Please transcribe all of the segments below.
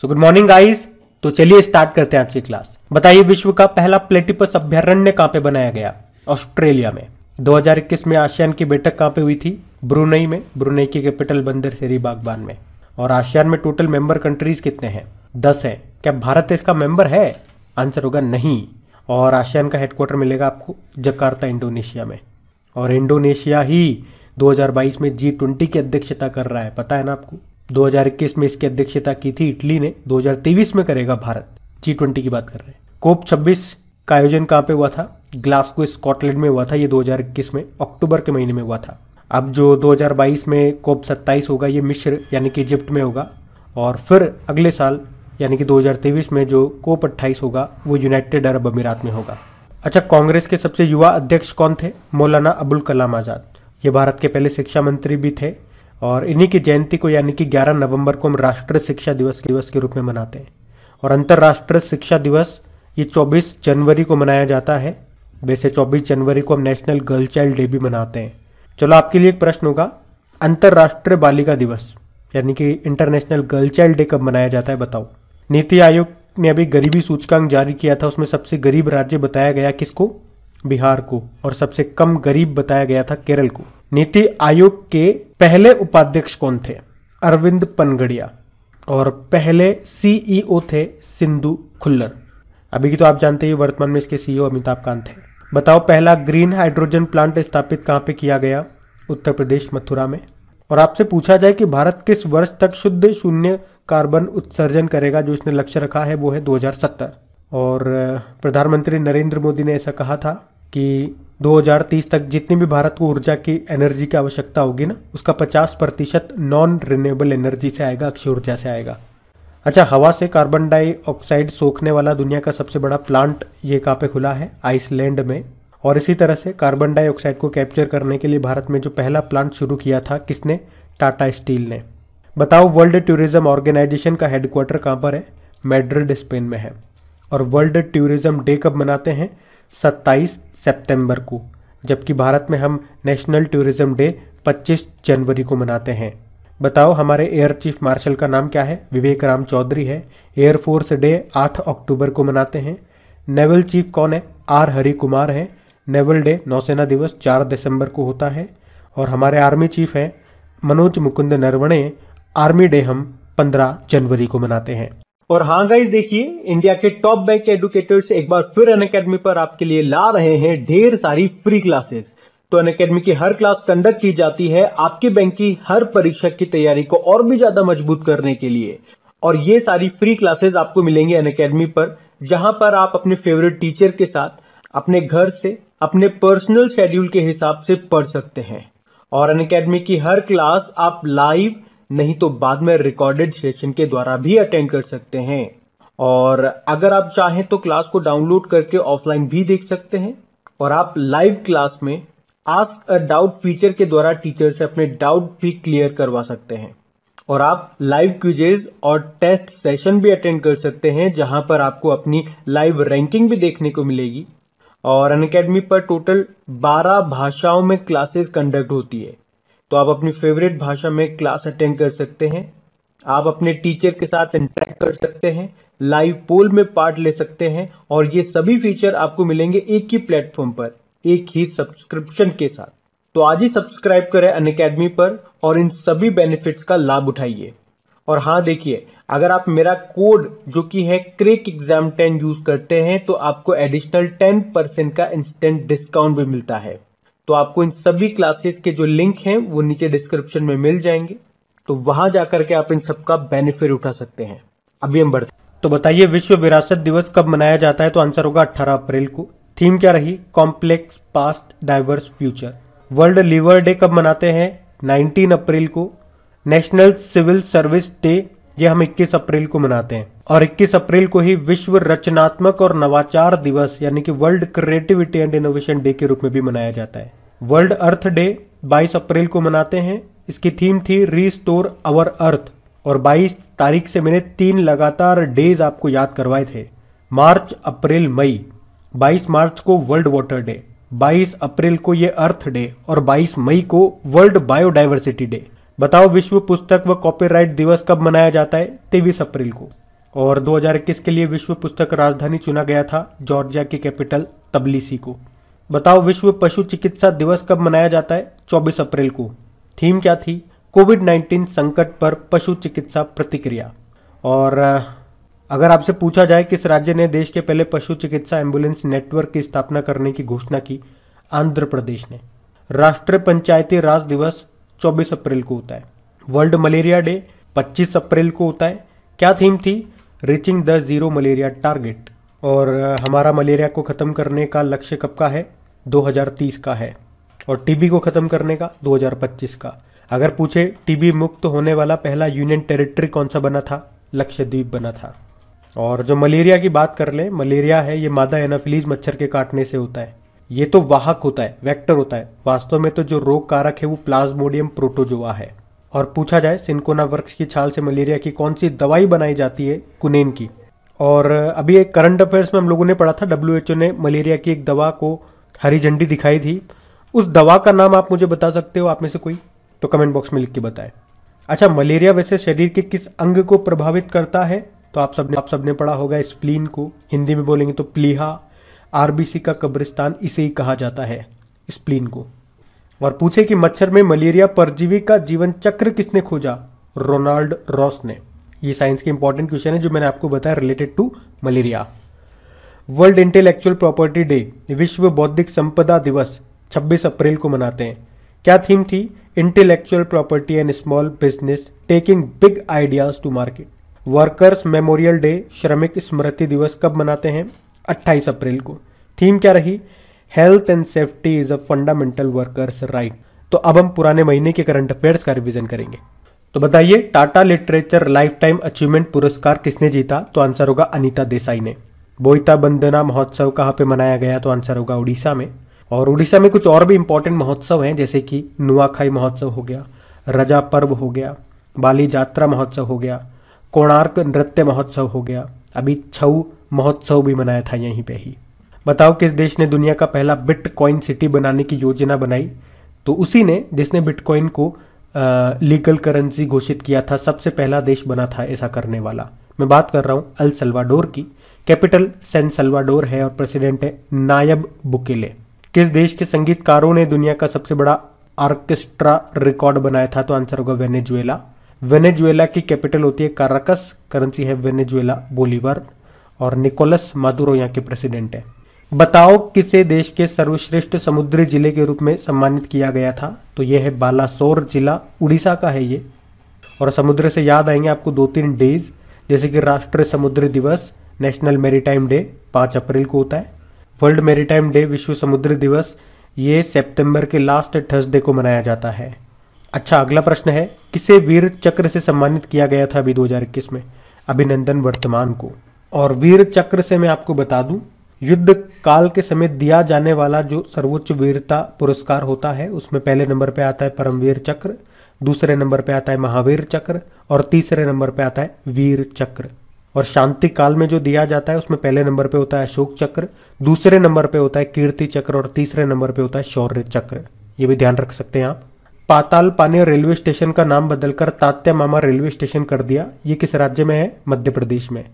so good morning guys तो चलिए start करते हैं आज की क्लास बताइए विश्व का पहला प्लेटिपस अभ्यारण्य कहां पे बनाया गया ऑस्ट्रेलिया में 2021 में आशियान की बैठक कहाँ पे हुई थी ब्रुनई में ब्रुनई की कैपिटल बंदर सेरी बागबान में और आसियान में टोटल मेंबर कंट्रीज कितने हैं दस है क्या भारत इसका मेंबर है आंसर होगा नहीं और आसियान का हेडक्वार्टर मिलेगा आपको जकार्ता इंडोनेशिया में और इंडोनेशिया ही 2022 में जी ट्वेंटी की अध्यक्षता कर रहा है पता है ना आपको 2021 में इसकी अध्यक्षता की थी इटली ने 2023 में करेगा भारत जी ट्वेंटी की बात कर रहे हैं कोप 26 का आयोजन कहाँ पे हुआ था ग्लासगो स्कॉटलैंड में हुआ था ये 2021 में अक्टूबर के महीने में हुआ था अब जो 2022 में कोप 27 होगा ये मिश्र यानी कि इजिप्ट में होगा और फिर अगले साल यानी कि 2023 में जो कोप 28 होगा वो यूनाइटेड अरब अमीरात में होगा अच्छा कांग्रेस के सबसे युवा अध्यक्ष कौन थे मौलाना अबुल कलाम आज़ाद ये भारत के पहले शिक्षा मंत्री भी थे और इन्हीं की जयंती को यानी कि 11 नवंबर को हम राष्ट्रीय शिक्षा दिवस के दिवस के रूप में मनाते हैं और अंतर्राष्ट्रीय शिक्षा दिवस ये 24 जनवरी को मनाया जाता है वैसे 24 जनवरी को हम नेशनल गर्ल चाइल्ड डे भी मनाते हैं चलो आपके लिए एक प्रश्न होगा अंतर्राष्ट्रीय बालिका दिवस यानी कि इंटरनेशनल गर्ल चाइल्ड डे कब मनाया जाता है बताओ नीति आयोग ने अभी गरीबी सूचकांक जारी किया था उसमें सबसे गरीब राज्य बताया गया किसको बिहार को और सबसे कम गरीब बताया गया था केरल को नीति आयोग के पहले उपाध्यक्ष कौन थे अरविंद पनगड़िया और पहले सीईओ e थे सिंधु खुल्लर अभी की तो आप जानते ही वर्तमान में इसके सीईओ e अमिताभ कांत हैं बताओ पहला ग्रीन हाइड्रोजन प्लांट स्थापित कहाँ पे किया गया उत्तर प्रदेश मथुरा में और आपसे पूछा जाए कि भारत किस वर्ष तक शुद्ध शून्य कार्बन उत्सर्जन करेगा जो इसने लक्ष्य रखा है वो है 2070 और प्रधानमंत्री नरेंद्र मोदी ने ऐसा कहा था कि 2030 तक जितनी भी भारत को ऊर्जा की एनर्जी की आवश्यकता होगी ना उसका 50 प्रतिशत नॉन रिन्यूएबल एनर्जी से आएगा अक्षय ऊर्जा से आएगा अच्छा हवा से कार्बन डाइऑक्साइड सोखने वाला दुनिया का सबसे बड़ा प्लांट ये कहाँ पे खुला है आइसलैंड में और इसी तरह से कार्बन डाइऑक्साइड को कैप्चर करने के लिए भारत में जो पहला प्लांट शुरू किया था किसने टाटा स्टील ने बताओ वर्ल्ड टूरिज्म ऑर्गेनाइजेशन का हेडक्वार्टर कहाँ पर है मेड्रिड स्पेन में है और वर्ल्ड टूरिज़्म डे कब मनाते हैं 27 सितंबर को जबकि भारत में हम नेशनल टूरिज़्म डे 25 जनवरी को मनाते हैं बताओ हमारे एयर चीफ मार्शल का नाम क्या है विवेक राम चौधरी है एयरफोर्स डे 8 अक्टूबर को मनाते हैं नेवल चीफ कौन है आर हरि कुमार है नेवल डे नौसेना दिवस 4 दिसंबर को होता है और हमारे आर्मी चीफ हैं मनोज मुकुंद नरवणे आर्मी डे हम 15 जनवरी को मनाते हैं और हाँ गाइज देखिए इंडिया के टॉप बैंक के एडुकेटर्स एक बार फिर अन अकेडमी पर आपके लिए ला रहे हैं ढेर सारी फ्री क्लासेस तो अन अकेडमी की हर क्लास कंडक्ट की जाती है आपके बैंक की हर परीक्षा की तैयारी को और भी ज्यादा मजबूत करने के लिए और ये सारी फ्री क्लासेस आपको मिलेंगे अन अकेडमी पर जहां पर आप अपने फेवरेट टीचर के साथ अपने घर से अपने पर्सनल शेड्यूल के हिसाब से पढ़ सकते हैं और अन अकेडमी की हर क्लास आप लाइव नहीं तो बाद में रिकॉर्डेड सेशन के द्वारा भी अटेंड कर सकते हैं और अगर आप चाहें तो क्लास को डाउनलोड करके ऑफलाइन भी देख सकते हैं और आप लाइव क्लास में आस्क अ डाउट फीचर के द्वारा टीचर से अपने डाउट भी क्लियर करवा सकते हैं और आप लाइव क्यूजेज और टेस्ट सेशन भी अटेंड कर सकते हैं जहां पर आपको अपनी लाइव रैंकिंग भी देखने को मिलेगी और अन पर टोटल 12 भाषाओं में क्लासेस कंडक्ट होती है तो आप अपनी फेवरेट भाषा में क्लास अटेंड कर सकते हैं आप अपने टीचर के साथ इंटरेक्ट कर सकते हैं लाइव पोल में पार्ट ले सकते हैं और ये सभी फीचर आपको मिलेंगे एक ही प्लेटफॉर्म पर एक ही सब्सक्रिप्शन के साथ तो आज ही सब्सक्राइब करें अन अकेडमी पर और इन सभी बेनिफिट्स का लाभ उठाइए और हाँ देखिए अगर आप मेरा कोड जो कि है क्रिक एग्जाम टेन यूज करते हैं तो आपको एडिशनल टेन परसेंट का इंस्टेंट डिस्काउंट भी मिलता है तो आपको इन सभी क्लासेस के जो लिंक हैं वो नीचे डिस्क्रिप्शन में मिल जाएंगे तो वहां जाकर के आप इन सबका बेनिफिट उठा सकते हैं अभी हम बढ़ते तो बताइए विश्व विरासत दिवस कब मनाया जाता है तो आंसर होगा अट्ठारह अप्रैल को थीम क्या रही complex past diverse future world liver day कब मनाते हैं 19 अप्रैल को नेशनल सिविल सर्विस डे ये हम 21 अप्रैल को मनाते हैं और 21 अप्रैल को ही विश्व रचनात्मक और नवाचार दिवस यानी कि world creativity and innovation day के रूप में भी मनाया जाता है वर्ल्ड अर्थ डे 22 अप्रैल को मनाते हैं इसकी थीम थी री स्टोर अवर अर्थ और 22 तारीख से मैंने तीन लगातार डेज आपको याद करवाए थे मार्च अप्रैल मई 22 मार्च को वर्ल्ड वाटर डे 22 अप्रैल को ये अर्थ डे और 22 मई को वर्ल्ड बायोडाइवर्सिटी डे बताओ विश्व पुस्तक व कॉपीराइट दिवस कब मनाया जाता है तेईस अप्रैल को और 2021 के लिए विश्व पुस्तक राजधानी चुना गया था जॉर्जिया के कैपिटल तबलीसी को बताओ विश्व पशु चिकित्सा दिवस कब मनाया जाता है 24 अप्रैल को थीम क्या थी कोविड 19 संकट पर पशु चिकित्सा प्रतिक्रिया और अगर आपसे पूछा जाए किस राज्य ने देश के पहले पशु चिकित्सा एम्बुलेंस नेटवर्क की स्थापना करने की घोषणा की आंध्र प्रदेश ने राष्ट्रीय पंचायती राज दिवस 24 अप्रैल को होता है वर्ल्ड मलेरिया डे 25 अप्रैल को होता है क्या थीम थी reaching the zero malaria target और हमारा मलेरिया को ख़त्म करने का लक्ष्य कब का है 2030 का है और टीबी को ख़त्म करने का 2025 का अगर पूछे टीबी मुक्त होने वाला पहला यूनियन टेरिटरी कौन सा बना था लक्षद्वीप बना था और जो मलेरिया की बात कर लें मलेरिया है ये मादा एनाफिलीज मच्छर के काटने से होता है ये तो वाहक होता है वेक्टर होता है वास्तव में तो जो रोग कारक है वो प्लाज्मोडियम प्रोटोजोआ है और पूछा जाए सिंकोना वर्क्स की छाल से मलेरिया की कौन सी दवाई बनाई जाती है कुनेन की और अभी एक करंट अफेयर्स में हम लोगों ने पढ़ा था डब्ल्यू ने मलेरिया की एक दवा को हरी झंडी दिखाई थी उस दवा का नाम आप मुझे बता सकते हो आप में से कोई तो कमेंट बॉक्स में लिख के बताएं अच्छा मलेरिया वैसे शरीर के किस अंग को प्रभावित करता है तो आप सबने आप सबने पढ़ा होगा स्प्लीन को हिंदी में बोलेंगे तो प्लीहा आरबीसी का कब्रिस्तान इसे ही कहा जाता है स्प्लीन को और पूछे कि मच्छर में मलेरिया परजीवी का जीवन चक्र किसने खोजा रोनाल्ड रॉस ने ये साइंस के इंपॉर्टेंट क्वेश्चन है जो मैंने आपको बताया related to malaria world intellectual property day विश्व बौद्धिक संपदा दिवस 26 अप्रैल को मनाते हैं क्या थीम थी intellectual property and small business taking big ideas to market workers memorial day श्रमिक स्मृति दिवस कब मनाते हैं 28 अप्रैल को थीम क्या रही health and safety is a fundamental workers right तो अब हम पुराने महीने के करंट अफेयर्स का रिविजन करेंगे तो बताइए Tata literature lifetime achievement पुरस्कार किसने जीता तो आंसर होगा अनिता देसाई ने बोईता बंदना महोत्सव कहाँ पे मनाया गया तो आंसर होगा उड़ीसा में और उड़ीसा में कुछ और भी इंपॉर्टेंट महोत्सव हैं जैसे कि नुआखाई महोत्सव हो गया रजा पर्व हो गया बाली जात्रा महोत्सव हो गया कोणार्क नृत्य महोत्सव हो गया अभी छऊ महोत्सव भी मनाया था यहीं पे ही बताओ किस देश ने दुनिया का पहला बिटकॉइन सिटी बनाने की योजना बनाई तो उसी ने जिसने बिटकॉइन को लीगल करेंसी घोषित किया था सबसे पहला देश बना था ऐसा करने वाला मैं बात कर रहा हूँ अल सल्वाडोर की कैपिटल सैन सल्वाडोर है और प्रेसिडेंट है नायब बुकेले किस देश के संगीतकारों ने दुनिया का सबसे बड़ा आर्केस्ट्रा रिकॉर्ड बनाया था तो आंसर होगा वेनेजुएला वेनेजुएला की कैपिटल होती है काराकस करेंसी है वेनेजुएला बोलीवर और निकोलस मादुरो यहाँ के प्रेसिडेंट है बताओ किसे देश के सर्वश्रेष्ठ समुद्री जिले के रूप में सम्मानित किया गया था तो यह है बालासोर जिला उड़ीसा का है ये और समुद्र से याद आएंगे आपको दो तीन डेज जैसे कि राष्ट्रीय समुद्र दिवस नेशनल मेरीटाइम डे पाँच अप्रैल को होता है वर्ल्ड मेरीटाइम डे विश्व समुद्र दिवस ये सितंबर के लास्ट थर्सडे को मनाया जाता है अच्छा अगला प्रश्न है किसे वीर चक्र से सम्मानित किया गया था अभी 2021 में अभिनंदन वर्तमान को और वीर चक्र से मैं आपको बता दूं युद्ध काल के समय दिया जाने वाला जो सर्वोच्च वीरता पुरस्कार होता है उसमें पहले नंबर पे आता है परमवीर चक्र दूसरे नंबर पे आता है महावीर चक्र और तीसरे नंबर पे आता है वीर चक्र और शांति काल में जो दिया जाता है उसमें पहले नंबर पे होता है अशोक चक्र दूसरे नंबर पे होता है कीर्ति चक्र और तीसरे नंबर पे होता है शौर्य चक्र ये भी ध्यान रख सकते हैं आप पाताल पानी रेलवे स्टेशन का नाम बदलकर तात्या मामा रेलवे स्टेशन कर दिया ये किस राज्य में है मध्य प्रदेश में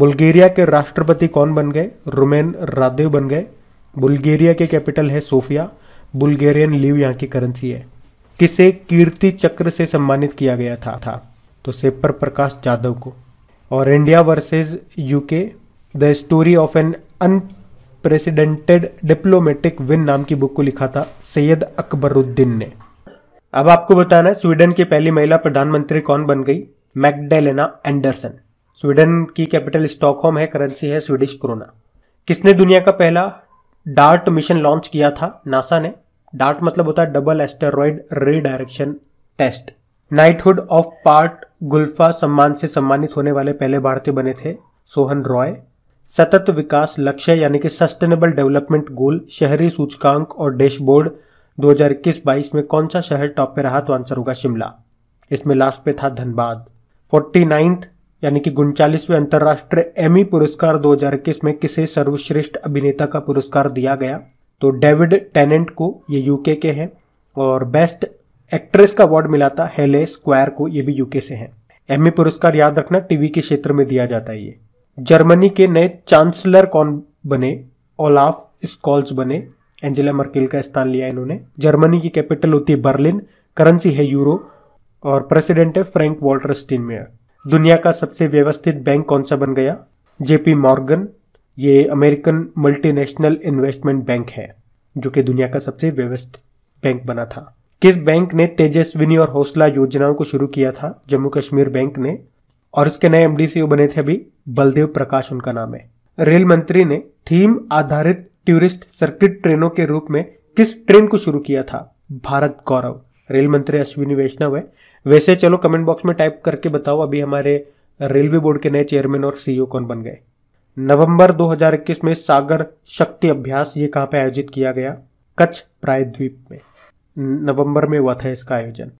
बुल्गेरिया के राष्ट्रपति कौन बन गए रोमेन रादेव बन गए बुल्गेरिया के कैपिटल है सोफिया बुल्गेरियन लीव यहाँ की करेंसी है किसे कीर्ति चक्र से सम्मानित किया गया था था तो सेपर प्रकाश जाधव को और India versus UK the story of an unprecedented diplomatic win नाम की बुक को लिखा था सैयद अकबरुद्दीन ने अब आपको बताना है स्वीडन की पहली महिला प्रधानमंत्री कौन बन गई मैकडेलेना एंडरसन स्वीडन की कैपिटल स्टॉकहोम है करेंसी है स्वीडिश कोरोना किसने दुनिया का पहला डार्ट मिशन लॉन्च किया था नासा ने डार्ट मतलब होता है double asteroid redirection test knighthood of पार्ट गुल्फा सम्मान से सम्मानित होने वाले पहले भारतीय बने थे सोहन रॉय सतत विकास लक्ष्य यानी कि सस्टेनेबल डेवलपमेंट गोल शहरी सूचकांक और डैशबोर्ड 2021-22 में कौन सा शहर टॉप पे रहा तो आंसर होगा शिमला इसमें लास्ट पे था धनबाद फोर्टी नाइन्थ यानी कि उनचालीसवें अंतर्राष्ट्रीय एमी पुरस्कार 2021 में किसे सर्वश्रेष्ठ अभिनेता का पुरस्कार दिया गया तो डेविड टेनेंट को ये यूके के हैं और बेस्ट एक्ट्रेस का अवार्ड मिला था हेले स्क्वायर को ये भी यूके से हैं एमी पुरस्कार याद रखना टीवी के क्षेत्र में दिया जाता है ये जर्मनी के नए चांसलर कौन बने ओलाफ स्कॉल्स बने एंजेला मर्केल का स्थान लिया इन्होंने जर्मनी की कैपिटल होती है बर्लिन करेंसी है यूरो और प्रेसिडेंट है फ्रैंक वॉल्टर स्टीनमेयर दुनिया का सबसे व्यवस्थित बैंक कौन सा बन गया जेपी मॉर्गन ये अमेरिकन मल्टीनेशनल इन्वेस्टमेंट बैंक है जो कि दुनिया का सबसे व्यवस्थित बैंक बना था किस बैंक ने तेजस्विनी और हौसला योजनाओं को शुरू किया था जम्मू कश्मीर बैंक ने और इसके नए एमडीसी बने थे अभी बलदेव प्रकाश उनका नाम है रेल मंत्री ने थीम आधारित टूरिस्ट सर्किट ट्रेनों के रूप में किस ट्रेन को शुरू किया था भारत गौरव रेल मंत्री अश्विनी वैष्णव है वैसे चलो कमेंट बॉक्स में टाइप करके बताओ अभी हमारे रेलवे बोर्ड के नए चेयरमैन और सीईओ कौन बन गए नवंबर 2021 में सागर शक्ति अभ्यास ये कहाँ पे आयोजित किया गया कच्छ प्रायद्वीप में नवंबर में हुआ था इसका आयोजन